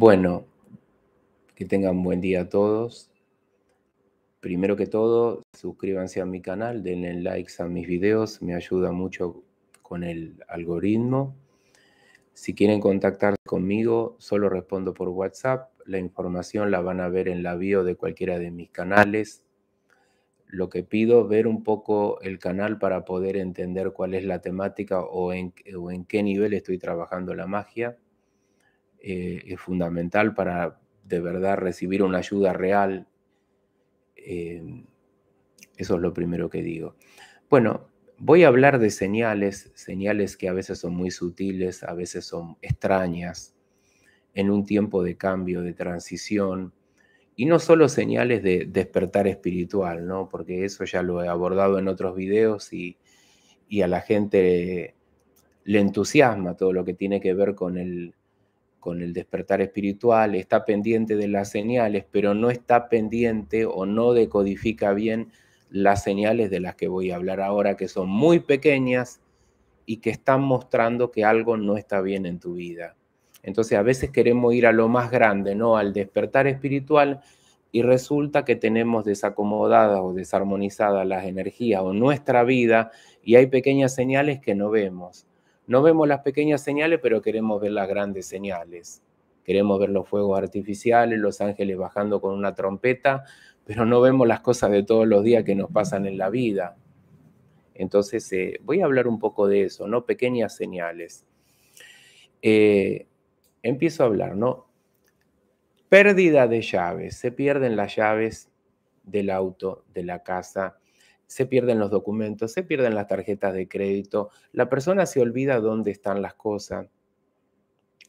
Bueno, que tengan buen día a todos. Primero que todo, suscríbanse a mi canal, denle likes a mis videos, me ayuda mucho con el algoritmo. Si quieren contactar conmigo, solo respondo por WhatsApp. La información la van a ver en la bio de cualquiera de mis canales. Lo que pido, ver un poco el canal para poder entender cuál es la temática o en qué nivel estoy trabajando la magia. Eh, es fundamental para de verdad recibir una ayuda real. Eh, eso es lo primero que digo. Bueno, voy a hablar de señales, señales que a veces son muy sutiles, a veces son extrañas, en un tiempo de cambio, de transición, y no solo señales de despertar espiritual, ¿no? porque eso ya lo he abordado en otros videos y a la gente le entusiasma todo lo que tiene que ver con el con el despertar espiritual, está pendiente de las señales, pero no está pendiente o no decodifica bien las señales de las que voy a hablar ahora, que son muy pequeñas y que están mostrando que algo no está bien en tu vida. Entonces a veces queremos ir a lo más grande, ¿no? Al despertar espiritual y resulta que tenemos desacomodadas o desarmonizadas las energías o nuestra vida y hay pequeñas señales que no vemos. No vemos las pequeñas señales, pero queremos ver las grandes señales. Queremos ver los fuegos artificiales, los ángeles bajando con una trompeta, pero no vemos las cosas de todos los días que nos pasan en la vida. Entonces, eh, voy a hablar un poco de eso, ¿no? Pequeñas señales. Eh, empiezo a hablar, ¿no? Pérdida de llaves. Se pierden las llaves del auto, de la casa, se pierden los documentos, se pierden las tarjetas de crédito, la persona se olvida dónde están las cosas.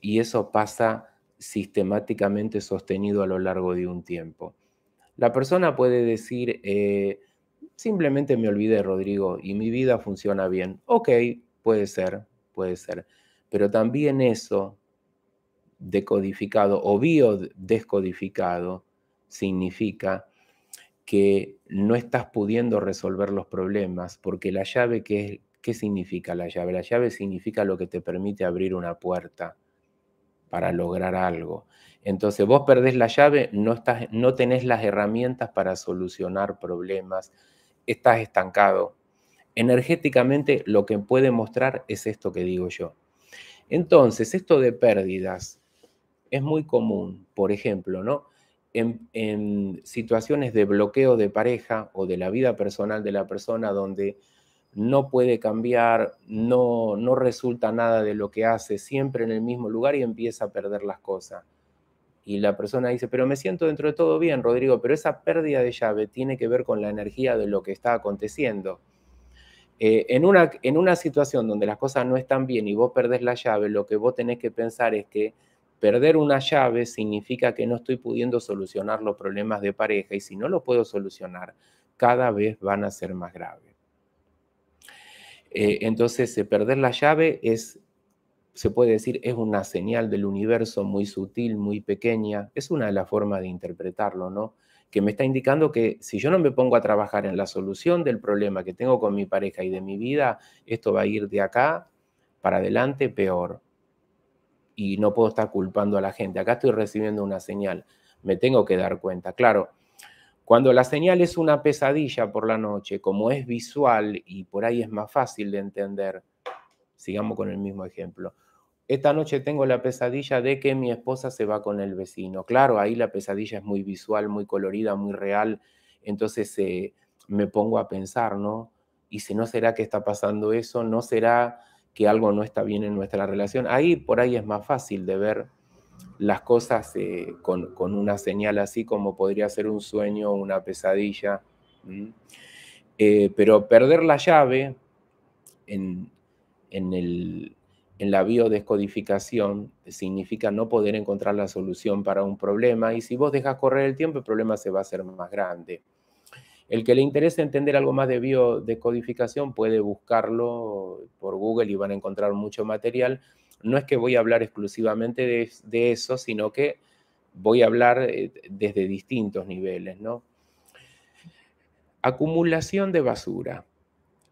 Y eso pasa sistemáticamente sostenido a lo largo de un tiempo. La persona puede decir, eh, simplemente me olvidé, Rodrigo, y mi vida funciona bien. Ok, puede ser, puede ser. Pero también eso, decodificado o biodescodificado, significa que no estás pudiendo resolver los problemas, porque la llave, ¿qué, ¿qué significa la llave? La llave significa lo que te permite abrir una puerta para lograr algo. Entonces vos perdés la llave, no, estás, no tenés las herramientas para solucionar problemas, estás estancado. Energéticamente lo que puede mostrar es esto que digo yo. Entonces, esto de pérdidas es muy común, por ejemplo, ¿no? en, situaciones de bloqueo de pareja o de la vida personal de la persona donde no puede cambiar, no, no resulta nada de lo que hace, siempre en el mismo lugar y empieza a perder las cosas. Y la persona dice, pero me siento dentro de todo bien, Rodrigo, pero esa pérdida de llave tiene que ver con la energía de lo que está aconteciendo. Eh, en, una, en una situación donde las cosas no están bien y vos perdés la llave, lo que vos tenés que pensar es que Perder una llave significa que no estoy pudiendo solucionar los problemas de pareja y si no lo puedo solucionar, cada vez van a ser más graves. Eh, entonces, eh, perder la llave es, se puede decir, es una señal del universo muy sutil, muy pequeña. Es una de las formas de interpretarlo, ¿no? Que me está indicando que si yo no me pongo a trabajar en la solución del problema que tengo con mi pareja y de mi vida, esto va a ir de acá para adelante peor y no puedo estar culpando a la gente. Acá estoy recibiendo una señal, me tengo que dar cuenta. Claro, cuando la señal es una pesadilla por la noche, como es visual y por ahí es más fácil de entender, sigamos con el mismo ejemplo. Esta noche tengo la pesadilla de que mi esposa se va con el vecino. Claro, ahí la pesadilla es muy visual, muy colorida, muy real. Entonces eh, me pongo a pensar, ¿no? Y si no será que está pasando eso, no será que algo no está bien en nuestra relación. Ahí por ahí es más fácil de ver las cosas eh, con, una señal así como podría ser un sueño, o una pesadilla. Eh, pero perder la llave en, en la biodescodificación significa no poder encontrar la solución para un problema y si vos dejas correr el tiempo, el problema se va a hacer más grande. El que le interese entender algo más de biodecodificación puede buscarlo por Google y van a encontrar mucho material. No es que voy a hablar exclusivamente de, eso, sino que voy a hablar eh, desde distintos niveles, ¿no? Acumulación de basura.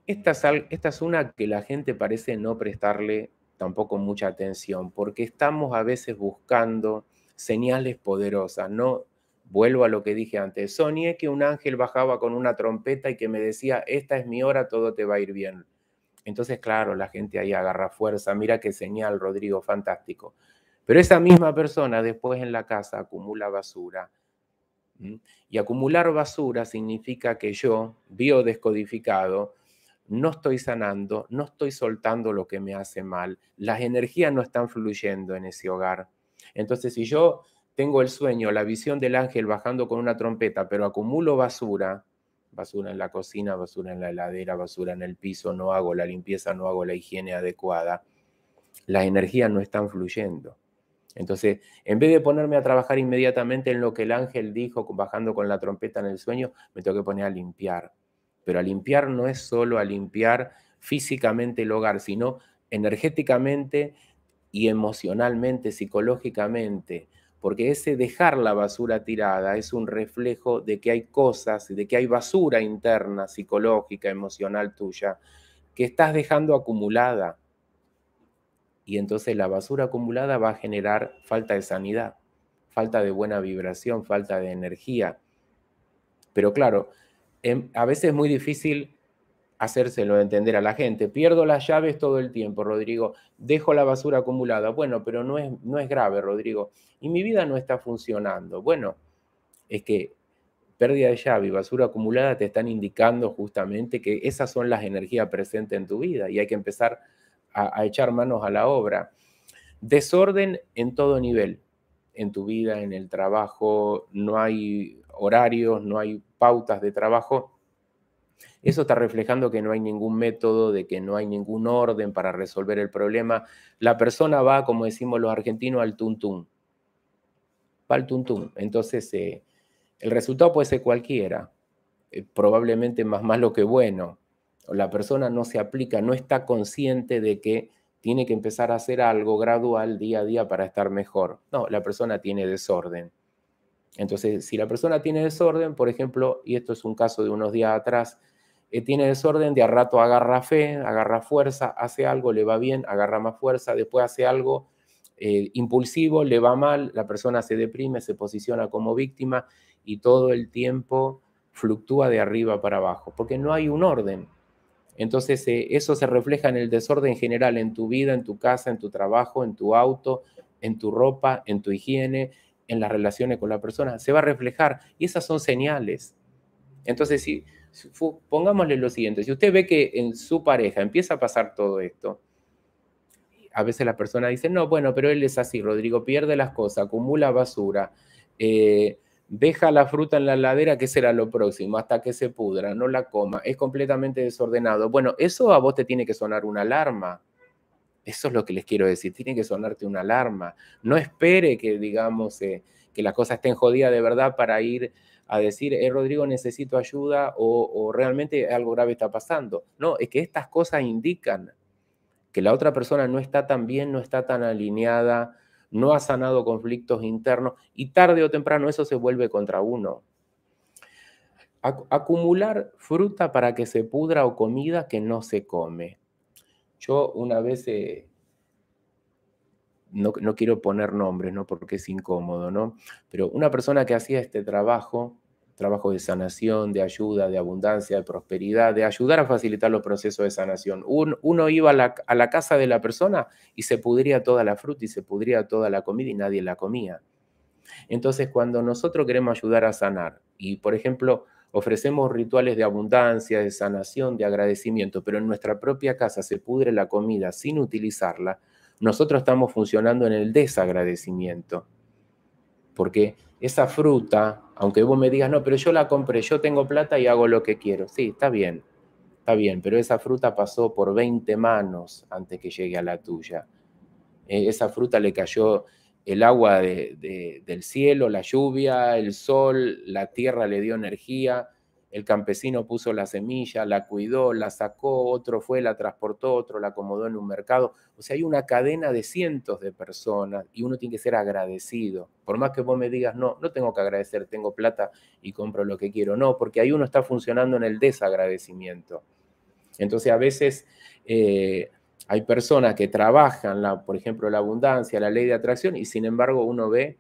Esta es, esta es una que la gente parece no prestarle tampoco mucha atención, porque estamos a veces buscando señales poderosas, ¿no? Vuelvo a lo que dije antes. Soñé que un ángel bajaba con una trompeta y que me decía, esta es mi hora, todo te va a ir bien. Entonces, claro, la gente ahí agarra fuerza. Mira qué señal, Rodrigo, fantástico. Pero esa misma persona después en la casa acumula basura. Y acumular basura significa que yo, biodescodificado, no estoy sanando, no estoy soltando lo que me hace mal. Las energías no están fluyendo en ese hogar. Entonces, si yo tengo el sueño, la visión del ángel bajando con una trompeta, pero acumulo basura, basura en la cocina, basura en la heladera, basura en el piso, no hago la limpieza, no hago la higiene adecuada, las energías no están fluyendo. Entonces, en vez de ponerme a trabajar inmediatamente en lo que el ángel dijo bajando con la trompeta en el sueño, me tengo que poner a limpiar. Pero a limpiar no es solo a limpiar físicamente el hogar, sino energéticamente y emocionalmente, psicológicamente, porque ese dejar la basura tirada es un reflejo de que hay cosas, de que hay basura interna, psicológica, emocional tuya, que estás dejando acumulada. Y entonces la basura acumulada va a generar falta de sanidad, falta de buena vibración, falta de energía. Pero claro, em, a veces es muy difícil hacérselo entender a la gente. Pierdo las llaves todo el tiempo, Rodrigo. Dejo la basura acumulada. Bueno, pero no es, no es grave, Rodrigo. Y mi vida no está funcionando. Bueno, es que pérdida de llave y basura acumulada te están indicando justamente que esas son las energías presentes en tu vida y hay que empezar a, a echar manos a la obra. Desorden en todo nivel, en tu vida, en el trabajo, no hay horarios, no hay pautas de trabajo eso está reflejando que no hay ningún método, de que no hay ningún orden para resolver el problema. La persona va, como decimos los argentinos, al tuntún. Va al tuntún. Entonces, eh, el resultado puede ser cualquiera, eh, probablemente más malo que bueno. La persona no se aplica, no está consciente de que tiene que empezar a hacer algo gradual día a día para estar mejor. No, la persona tiene desorden. Entonces, si la persona tiene desorden, por ejemplo, y esto es un caso de unos días atrás, eh, tiene desorden, de a rato agarra fe, agarra fuerza, hace algo, le va bien, agarra más fuerza, después hace algo eh, impulsivo, le va mal, la persona se deprime, se posiciona como víctima y todo el tiempo fluctúa de arriba para abajo, porque no hay un orden. Entonces eh, eso se refleja en el desorden general, en tu vida, en tu casa, en tu trabajo, en tu auto, en tu ropa, en tu higiene, en las relaciones con la persona. Se va a reflejar y esas son señales. Entonces, si pongámosle lo siguiente, si usted ve que en su pareja empieza a pasar todo esto, a veces la persona dice, no, bueno, pero él es así, Rodrigo pierde las cosas, acumula basura, eh, deja la fruta en la ladera, que será lo próximo? Hasta que se pudra, no la coma, es completamente desordenado. Bueno, eso a vos te tiene que sonar una alarma. Eso es lo que les quiero decir, tiene que sonarte una alarma. No espere que, digamos, eh, que las cosas estén jodidas de verdad para ir a decir, eh, Rodrigo, necesito ayuda o, realmente algo grave está pasando. No, es que estas cosas indican que la otra persona no está tan bien, no está tan alineada, no ha sanado conflictos internos y tarde o temprano eso se vuelve contra uno. Acumular fruta para que se pudra o comida que no se come. Yo una vez eh, no, quiero poner nombres, ¿no? Porque es incómodo, ¿no? Pero una persona que hacía este trabajo, trabajo de sanación, de ayuda, de abundancia, de prosperidad, de ayudar a facilitar los procesos de sanación. uno iba a la, a la, casa de la persona y se pudría toda la fruta y se pudría toda la comida y nadie la comía. Entonces, cuando nosotros queremos ayudar a sanar y, por ejemplo, ofrecemos rituales de abundancia, de sanación, de agradecimiento, pero en nuestra propia casa se pudre la comida sin utilizarla, nosotros estamos funcionando en el desagradecimiento. Porque esa fruta, aunque vos me digas, no, pero yo la compré, yo tengo plata y hago lo que quiero. Sí, está bien, está bien, pero esa fruta pasó por 20 manos antes que llegue a la tuya. Eh, esa fruta le cayó el agua del cielo, la lluvia, el sol, la tierra le dio energía el campesino puso la semilla, la cuidó, la sacó, otro fue, la transportó, otro la acomodó en un mercado. O sea, hay una cadena de cientos de personas y uno tiene que ser agradecido. Por más que vos me digas, no, no tengo que agradecer, tengo plata y compro lo que quiero. No, porque ahí uno está funcionando en el desagradecimiento. Entonces, a veces eh, hay personas que trabajan, la, por ejemplo, la abundancia, la ley de atracción, y sin embargo uno ve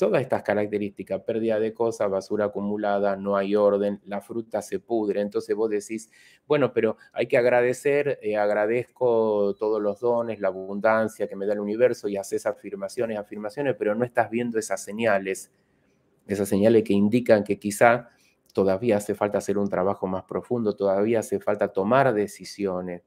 todas estas características, pérdida de cosas, basura acumulada, no hay orden, la fruta se pudre, entonces vos decís, bueno, pero hay que agradecer, eh, agradezco todos los dones, la abundancia que me da el universo y haces afirmaciones, afirmaciones, pero no estás viendo esas señales, esas señales que indican que quizá todavía hace falta hacer un trabajo más profundo, todavía hace falta tomar decisiones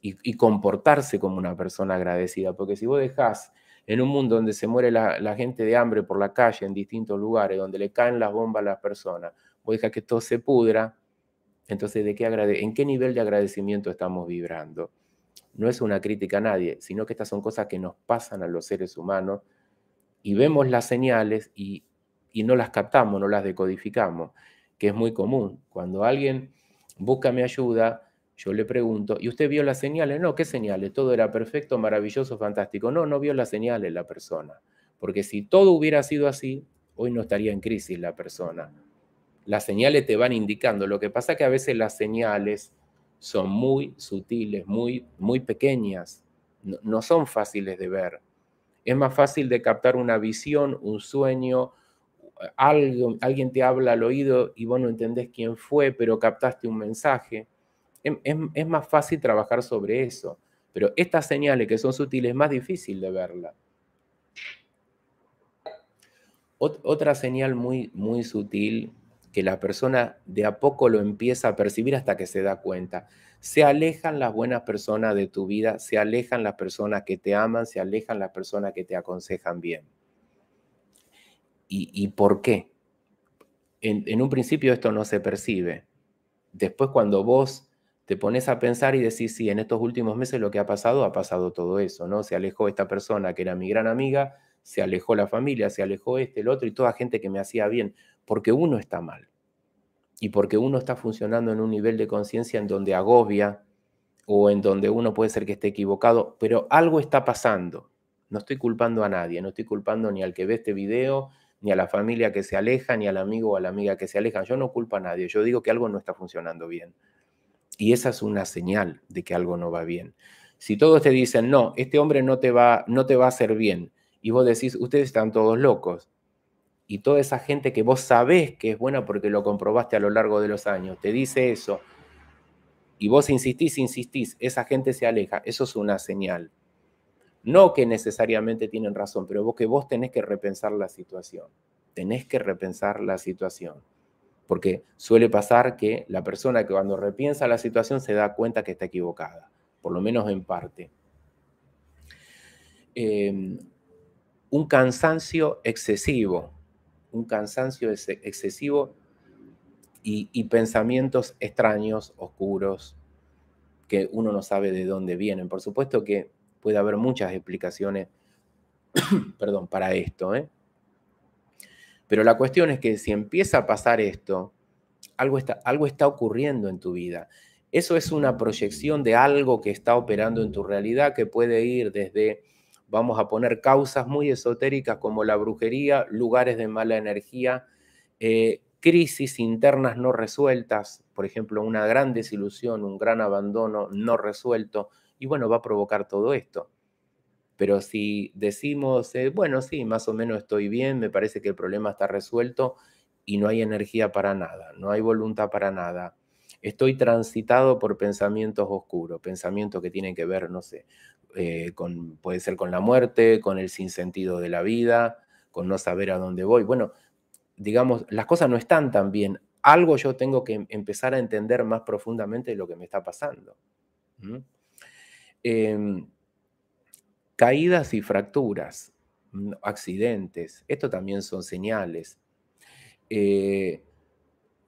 y, y comportarse como una persona agradecida, porque si vos dejás en un mundo donde se muere la, gente de hambre por la calle en distintos lugares, donde le caen las bombas a las personas, o deja que todo se pudra, entonces ¿de qué agrade ¿en qué nivel de agradecimiento estamos vibrando? No es una crítica a nadie, sino que estas son cosas que nos pasan a los seres humanos y vemos las señales y, y no las captamos, no las decodificamos, que es muy común. Cuando alguien busca mi ayuda, yo le pregunto, ¿y usted vio las señales? No, ¿qué señales? Todo era perfecto, maravilloso, fantástico. No, no vio las señales la persona. Porque si todo hubiera sido así, hoy no estaría en crisis la persona. Las señales te van indicando. Lo que pasa es que a veces las señales son muy sutiles, muy, muy pequeñas. No, son fáciles de ver. Es más fácil de captar una visión, un sueño, algo, alguien te habla al oído y vos no entendés quién fue, pero captaste un mensaje es, más fácil trabajar sobre eso. Pero estas señales que son sutiles es más difícil de verla. otra señal muy, muy sutil que la persona de a poco lo empieza a percibir hasta que se da cuenta. Se alejan las buenas personas de tu vida, se alejan las personas que te aman, se alejan las personas que te aconsejan bien. ¿Y, por qué? en, un principio esto no se percibe. Después cuando vos te pones a pensar y decís, sí, en estos últimos meses lo que ha pasado, ha pasado todo eso, ¿no? Se alejó esta persona que era mi gran amiga, se alejó la familia, se alejó este, el otro y toda gente que me hacía bien, porque uno está mal y porque uno está funcionando en un nivel de conciencia en donde agobia o en donde uno puede ser que esté equivocado, pero algo está pasando. No estoy culpando a nadie, no estoy culpando ni al que ve este video, ni a la familia que se aleja, ni al amigo o a la amiga que se aleja. Yo no culpo a nadie, yo digo que algo no está funcionando bien. Y esa es una señal de que algo no va bien. Si todos te dicen, no, este hombre no te va, no te va a hacer bien, y vos decís, ustedes están todos locos, y toda esa gente que vos sabés que es buena porque lo comprobaste a lo largo de los años, te dice eso, y vos insistís, insistís, esa gente se aleja, eso es una señal. No que necesariamente tienen razón, pero vos que vos tenés que repensar la situación. Tenés que repensar la situación porque suele pasar que la persona que cuando repiensa la situación se da cuenta que está equivocada, por lo menos en parte. Em, un cansancio excesivo, un cansancio excesivo y, pensamientos extraños, oscuros, que uno no sabe de dónde vienen. Por supuesto que puede haber muchas explicaciones, perdón, para esto, ¿eh? Pero la cuestión es que si empieza a pasar esto, algo está, ocurriendo en tu vida. Eso es una proyección de algo que está operando en tu realidad que puede ir desde, vamos a poner causas muy esotéricas como la brujería, lugares de mala energía, eh, crisis internas no resueltas, por ejemplo, una gran desilusión, un gran abandono no resuelto, y bueno, va a provocar todo esto. Pero si decimos, eh, bueno, sí, más o menos estoy bien, me parece que el problema está resuelto y no hay energía para nada, no hay voluntad para nada. Estoy transitado por pensamientos oscuros, pensamientos que tienen que ver, no sé, eh, con, puede ser con la muerte, con el sinsentido de la vida, con no saber a dónde voy. Bueno, digamos, las cosas no están tan bien. Algo yo tengo que em, empezar a entender más profundamente de lo que me está pasando. Caídas y fracturas, mm, accidentes, esto también son señales. Eh,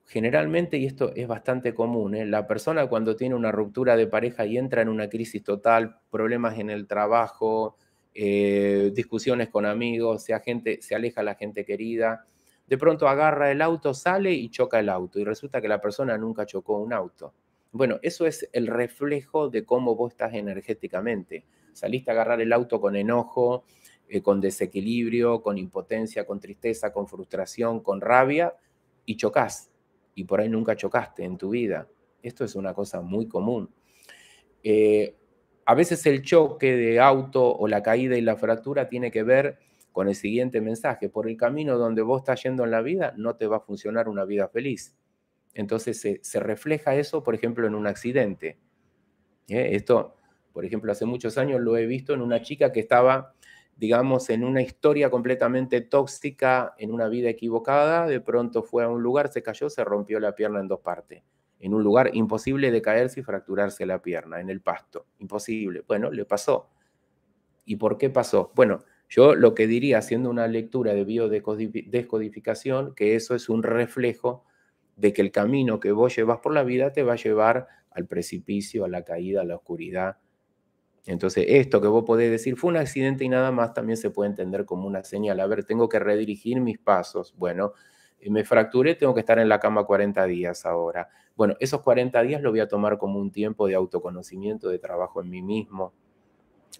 generalmente, y esto es bastante común, eh, la persona cuando tiene una ruptura de pareja y entra en una crisis total, problemas en el trabajo, eh, discusiones con amigos, se aleja la gente querida, de pronto agarra el auto, sale y choca el auto, y resulta que la persona nunca chocó un auto. Bueno, eso es el reflejo de cómo vos estás energéticamente saliste a agarrar el auto con enojo, eh, con desequilibrio, con impotencia, con tristeza, con frustración, con rabia y chocas Y por ahí nunca chocaste en tu vida. Esto es una cosa muy común. Eh, a veces el choque de auto o la caída y la fractura tiene que ver con el siguiente mensaje. Por el camino donde vos estás yendo en la vida no te va a funcionar una vida feliz. Entonces se, refleja eso, por ejemplo, en un accidente. Eh, esto por ejemplo, hace muchos años lo he visto en una chica que estaba, digamos, en una historia completamente tóxica, en una vida equivocada, de pronto fue a un lugar, se cayó, se rompió la pierna en dos partes. En un lugar imposible de caerse y fracturarse la pierna, en el pasto. Imposible. Bueno, le pasó. ¿Y por qué pasó? Bueno, yo lo que diría, haciendo una lectura de biodescodificación, que eso es un reflejo de que el camino que vos llevas por la vida te va a llevar al precipicio, a la caída, a la oscuridad, entonces, esto que vos podés decir fue un accidente y nada más también se puede entender como una señal. A ver, tengo que redirigir mis pasos. Bueno, eh, me fracturé, tengo que estar en la cama 40 días ahora. Bueno, esos 40 días lo voy a tomar como un tiempo de autoconocimiento, de trabajo en mí mismo.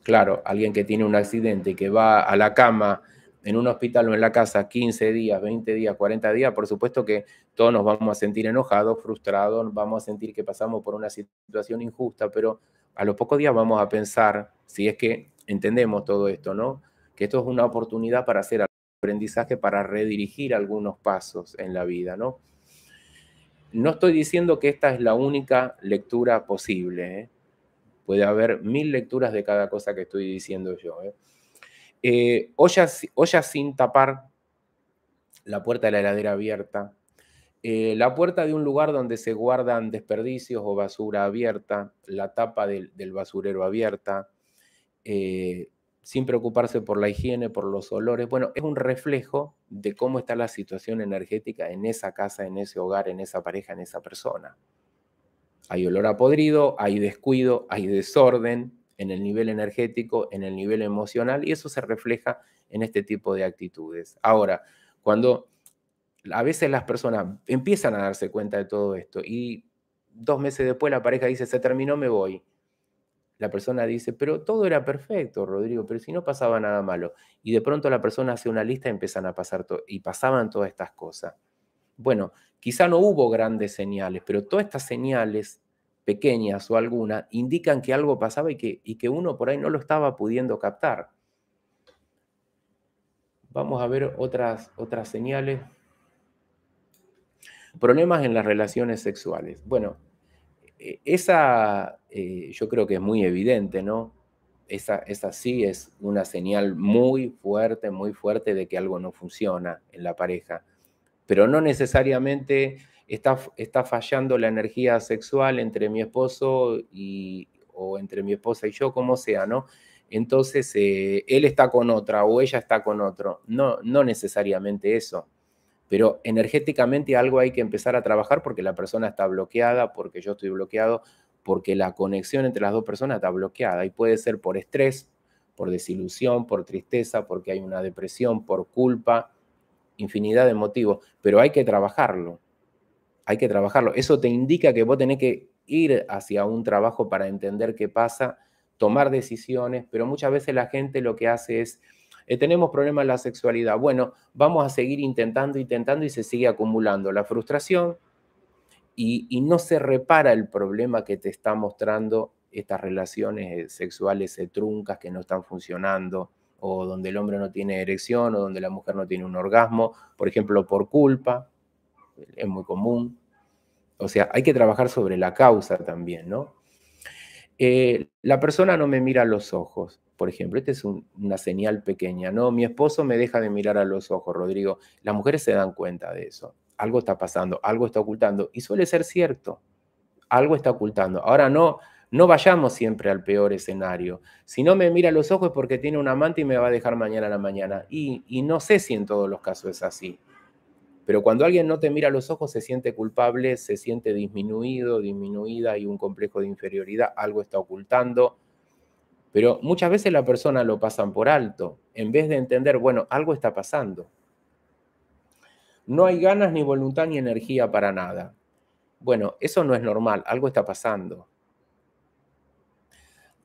Claro, alguien que tiene un accidente y que va a la cama en un hospital o en la casa 15 días, 20 días, 40 días, por supuesto que todos nos vamos a sentir enojados, frustrados, vamos a sentir que pasamos por una situación injusta, pero a los pocos días vamos a pensar, si es que entendemos todo esto, ¿no? Que esto es una oportunidad para hacer aprendizaje, para redirigir algunos pasos en la vida, ¿no? No estoy diciendo que esta es la única lectura posible, ¿eh? puede haber mil lecturas de cada cosa que estoy diciendo yo. ¿eh? eh sin tapar, la puerta de la heladera abierta, eh, la puerta de un lugar donde se guardan desperdicios o basura abierta, la tapa del, basurero abierta, eh, sin preocuparse por la higiene, por los olores. Bueno, es un reflejo de cómo está la situación energética en esa casa, en ese hogar, en esa pareja, en esa persona. Hay olor a podrido, hay descuido, hay desorden en el nivel energético, en el nivel emocional, y eso se refleja en este tipo de actitudes. Ahora, cuando a veces las personas empiezan a darse cuenta de todo esto y dos meses después la pareja dice, se terminó, me voy. La persona dice, pero todo era perfecto, Rodrigo, pero si no pasaba nada malo. Y de pronto la persona hace una lista y empiezan a pasar y pasaban todas estas cosas. Bueno, quizá no hubo grandes señales, pero todas estas señales, pequeñas o algunas, indican que algo pasaba y que, y que uno por ahí no lo estaba pudiendo captar. Vamos a ver otras, otras señales. Problemas en las relaciones sexuales. Bueno, e, esa eh, yo creo que es muy evidente, ¿no? Esa, sí es una señal muy fuerte, muy fuerte de que algo no funciona en la pareja. Pero no necesariamente está, fallando la energía sexual entre mi esposo y, o entre mi esposa y yo, como sea, ¿no? Entonces eh, él está con otra o ella está con otro. No, no necesariamente eso. Pero energéticamente algo hay que empezar a trabajar porque la persona está bloqueada, porque yo estoy bloqueado, porque la conexión entre las dos personas está bloqueada y puede ser por estrés, por desilusión, por tristeza, porque hay una depresión, por culpa, infinidad de motivos, pero hay que trabajarlo, hay que trabajarlo. Eso te indica que vos tenés que ir hacia un trabajo para entender qué pasa, tomar decisiones, pero muchas veces la gente lo que hace es eh, tenemos problemas en la sexualidad. Bueno, vamos a seguir intentando, intentando y se sigue acumulando la frustración y, no se repara el problema que te está mostrando estas relaciones eh, sexuales eh, truncas que no están funcionando o donde el hombre no tiene erección o donde la mujer no tiene un orgasmo, por ejemplo, por culpa, es muy común. O sea, hay que trabajar sobre la causa también, ¿no? la persona no me mira a los ojos por ejemplo. Esta es una señal pequeña, ¿no? Mi esposo me deja de mirar a los ojos, Rodrigo. Las mujeres se dan cuenta de eso. Algo está pasando, algo está ocultando y suele ser cierto. Algo está ocultando. Ahora no, no vayamos siempre al peor escenario. Si no me mira a los ojos es porque tiene un amante y me va a dejar mañana a la mañana. Y, no sé si en todos los casos es así. Pero cuando alguien no te mira a los ojos se siente culpable, se siente disminuido, disminuida, y un complejo de inferioridad, algo está ocultando pero muchas veces la persona lo pasan por alto, en vez de entender, bueno, algo está pasando. No hay ganas, ni voluntad, ni energía para nada. Bueno, eso no es normal, algo está pasando.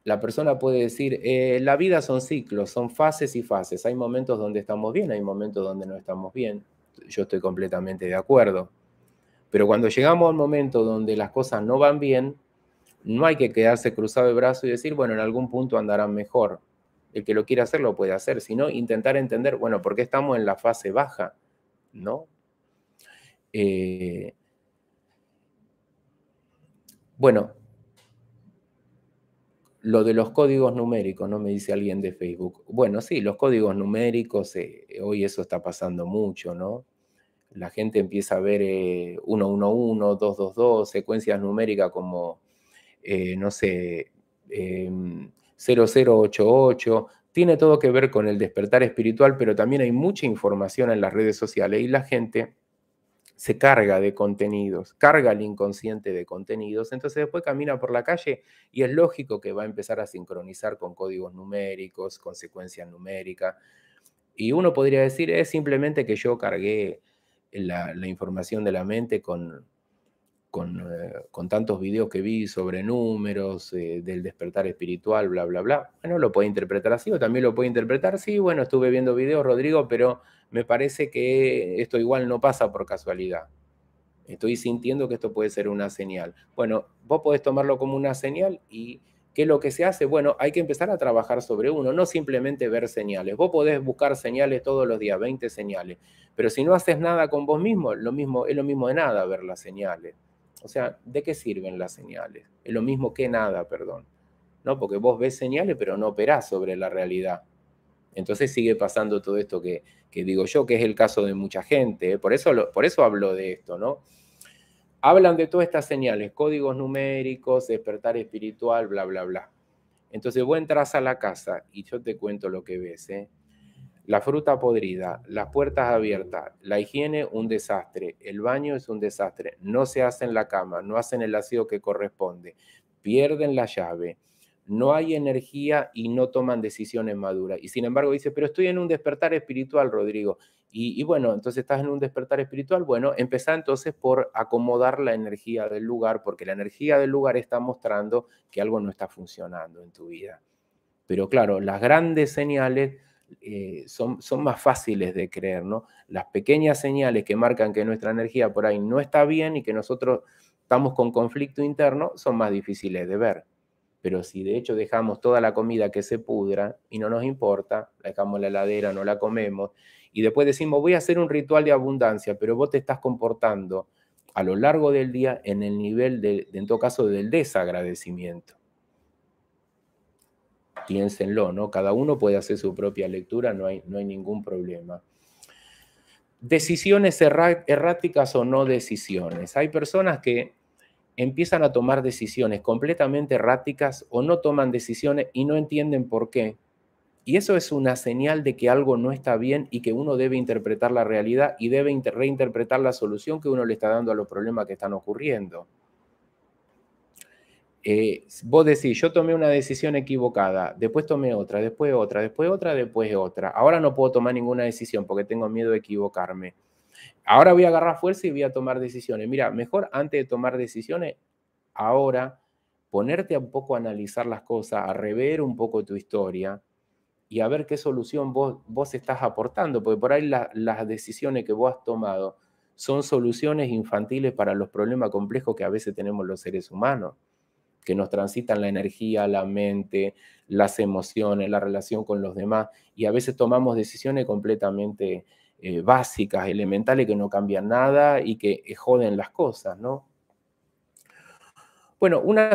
La persona puede decir, eh, la vida son ciclos, son fases y fases. Hay momentos donde estamos bien, hay momentos donde no estamos bien. Yo estoy completamente de acuerdo. Pero cuando llegamos al momento donde las cosas no van bien, no hay que quedarse cruzado de brazos y decir, bueno, en algún punto andarán mejor. El que lo quiera hacer lo puede hacer, sino intentar entender, bueno, ¿por qué estamos en la fase baja? ¿No? Eh, bueno, lo de los códigos numéricos, ¿no? Me dice alguien de Facebook. Bueno, sí, los códigos numéricos, eh, hoy eso está pasando mucho, ¿no? La gente empieza a ver eh, 111, 222, secuencias numéricas como eh, no sé, 0088, em, tiene todo que ver con el despertar espiritual, pero también hay mucha información en las redes sociales y la gente se carga de contenidos, carga el inconsciente de contenidos, entonces después camina por la calle y es lógico que va a empezar a sincronizar con códigos numéricos, con secuencia numérica. Y uno podría decir, es simplemente que yo cargué la información de la mente con, eh, con, tantos videos que vi sobre números, eh, del despertar espiritual, bla, bla, bla. Bueno, lo puede interpretar así o también lo puede interpretar, sí, bueno, estuve viendo videos, Rodrigo, pero me parece que esto igual no pasa por casualidad. Estoy sintiendo que esto puede ser una señal. Bueno, vos podés tomarlo como una señal y ¿qué es lo que se hace? Bueno, hay que empezar a trabajar sobre uno, no simplemente ver señales. Vos podés buscar señales todos los días, 20 señales, pero si no haces nada con vos mismo, lo mismo, es lo mismo de nada ver las señales. O sea, ¿de qué sirven las señales? Es lo mismo que nada, perdón. ¿No? Porque vos ves señales, pero no operás sobre la realidad. Entonces sigue pasando todo esto que, digo yo, que es el caso de mucha gente. ¿eh? Por, eso por eso hablo de esto, ¿no? Hablan de todas estas señales, códigos numéricos, despertar espiritual, bla, bla, bla. Entonces vos entras a la casa y yo te cuento lo que ves, ¿eh? La fruta podrida, las puertas abiertas, la higiene un desastre, el baño es un desastre, no se hacen la cama, no hacen el aseo que corresponde, pierden la llave, no hay energía y no toman decisiones maduras. Y sin embargo dice, pero estoy en un despertar espiritual, Rodrigo. Y, bueno, entonces estás en un despertar espiritual. Bueno, empezá entonces por acomodar la energía del lugar, porque la energía del lugar está mostrando que algo no está funcionando en tu vida. Pero claro, las grandes señales eh, son, son más fáciles de creer, ¿no? Las pequeñas señales que marcan que nuestra energía por ahí no está bien y que nosotros estamos con conflicto interno son más difíciles de ver. Pero si de hecho dejamos toda la comida que se pudra y no nos importa, la dejamos la heladera, no la comemos, y después decimos, voy a hacer un ritual de abundancia, pero vos te estás comportando a lo largo del día en el nivel, de, en todo caso, del desagradecimiento piénsenlo, ¿no? Cada uno puede hacer su propia lectura, no hay, no hay ningún problema. Decisiones erráticas o no decisiones. Hay personas que empiezan a tomar decisiones completamente erráticas o no toman decisiones y no entienden por qué. Y eso es una señal de que algo no está bien y que uno debe interpretar la realidad y debe reinterpretar la solución que uno le está dando a los problemas que están ocurriendo. Eh, vos decís, yo tomé una decisión equivocada, después tomé otra, después otra, después otra, después otra. Ahora no puedo tomar ninguna decisión porque tengo miedo de equivocarme. Ahora voy a agarrar fuerza y voy a tomar decisiones. Mira, mejor antes de tomar decisiones, ahora ponerte un poco a analizar las cosas, a rever un poco tu historia y a ver qué solución vos, vos estás aportando, porque por ahí las decisiones que vos has tomado son soluciones infantiles para los problemas complejos que a veces tenemos los seres humanos que nos transitan la energía, la mente, las emociones, la relación con los demás, y a veces tomamos decisiones completamente eh, básicas, elementales, que no cambian nada y que eh, joden las cosas, ¿no? Bueno, una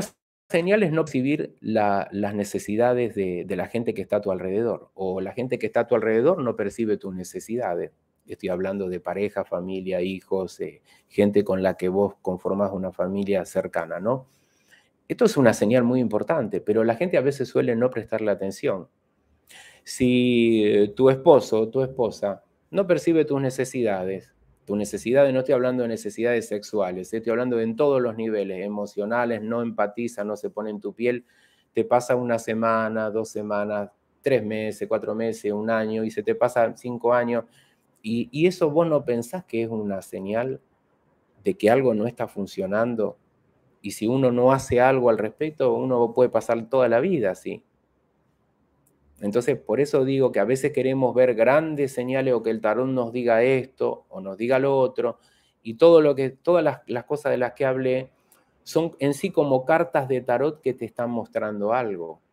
señal es no percibir las necesidades de, la gente que está a tu alrededor, o la gente que está a tu alrededor no percibe tus necesidades estoy hablando de pareja, familia, hijos, eh, gente con la que vos conformás una familia cercana, ¿no? Esto es una señal muy importante, pero la gente a veces suele no prestarle atención. Si tu esposo o tu esposa no percibe tus necesidades, tus necesidades, no estoy hablando de necesidades sexuales, eh, estoy hablando de en todos los niveles, emocionales, no empatiza, no se pone en tu piel, te pasa una semana, dos semanas, tres meses, cuatro meses, un año, y se te pasa cinco años, y, y eso vos no pensás que es una señal de que algo no está funcionando y si uno no hace algo al respecto, uno puede pasar toda la vida así. Entonces, por eso digo que a veces queremos ver grandes señales o que el tarot nos diga esto o nos diga lo otro. Y todo lo que, todas las, las cosas de las que hablé son en sí como cartas de tarot que te están mostrando algo.